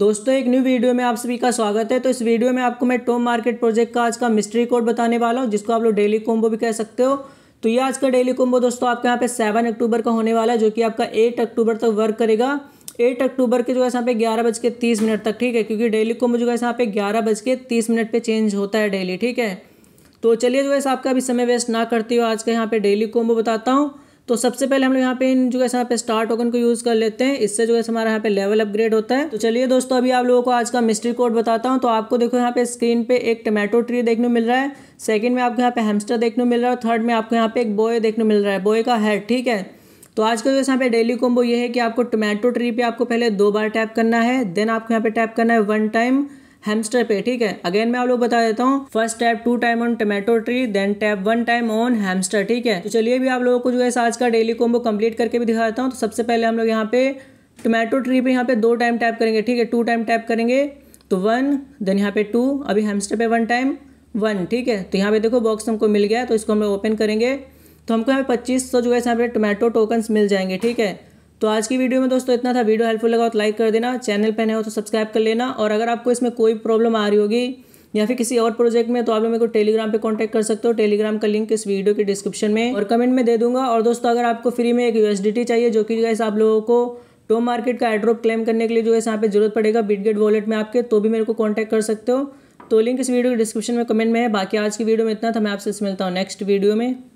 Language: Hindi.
दोस्तों एक न्यू वीडियो में आप सभी का स्वागत है तो इस वीडियो में आपको मैं टोम मार्केट प्रोजेक्ट का आज का मिस्ट्री कोड बताने वाला हूँ जिसको आप लोग डेली कॉम्बो भी कह सकते हो तो ये आज का डेली कॉम्बो दोस्तों आपके यहाँ पे सेवन अक्टूबर का होने वाला है जो कि आपका एट अक्टूबर तक वर्क करेगा एट अक्टूबर के जो है यहाँ पे ग्यारह बज के तीस मिनट तक ठीक है क्योंकि डेली कॉम्बो जो है यहाँ पे ग्यारह बज के तीस मिनट पर चेंज होता है डेली ठीक है तो चलिए जो है आपका अभी समय वेस्ट ना करती हो आज का यहाँ पर डेली कॉम्बो बताता हूँ तो सबसे पहले हम लोग यहाँ पे इन जो है यहाँ पे स्टार टोकन को यूज़ कर लेते हैं इससे जो है हमारा यहाँ पे लेवल अपग्रेड होता है तो चलिए दोस्तों अभी आप लोगों को आज का मिस्ट्री कोड बताता हूँ तो आपको देखो यहाँ पे स्क्रीन पे एक टमाटो ट्री देखने मिल रहा है सेकंड में आपको यहाँ पे हेमस्टर देखने मिल रहा है और थर्ड में आपको यहाँ पे एक बोए देखने मिल रहा है बोए का हेड ठीक है तो आज का जो है यहाँ पे डेली कॉम्बो ये है कि आपको टोमेटो ट्री पे आपको पहले दो बार टैप करना है देन आपको यहाँ पे टैप करना है वन टाइम हेमस्टर पे ठीक है अगेन मैं आप लोग बता देता हूँ first tap two time on tomato tree then tap one time on hamster ठीक है तो चलिए भी आप लोगों को जो है आज का डेली कॉम्बो कंप्लीट करके भी दिखाता हूँ तो सबसे पहले हम लोग यहाँ पे टोमेटो ट्री पे यहाँ पे दो टाइम टैप करेंगे ठीक है टू टाइम टैप करेंगे तो वन देन यहाँ पे टू अभी हेमस्टर पे वन टाइम वन ठीक है तो यहाँ पे देखो बॉक्स हमको मिल गया तो इसको हम लोग ओपन करेंगे तो हमको यहाँ पे पच्चीस सौ जो है यहाँ पे टोमेटो टोकन्स मिल जाएंगे ठीक है तो आज की वीडियो में दोस्तों इतना था वीडियो हेल्पफुल लगा तो लाइक कर देना चैनल पर नए हो तो सब्सक्राइब कर लेना और अगर आपको इसमें कोई प्रॉब्लम आ रही होगी या फिर किसी और प्रोजेक्ट में तो आप मेरे को टेलीग्राम पे कांटेक्ट कर सकते हो टेलीग्राम का लिंक इस वीडियो के डिस्क्रिप्शन में और कमेंट में दे दूंगा और दोस्तों अगर आपको फ्री में एक यूएसडीटी चाहिए जो कि गैस आप लोगों को टो मार्केट का एड्रॉप क्लेम करने के लिए जो है यहाँ पे जरूरत पड़ेगा बिटगेट वॉलेट में आपके तो भी मेरे को कॉन्टैक्ट कर सकते हो तो लिंक इस वीडियो के डिस्क्रिप्शन में कमेंट में है बाकी आज की वीडियो में इतना था मैं आपसे मिलता हूँ नेक्स्ट वीडियो में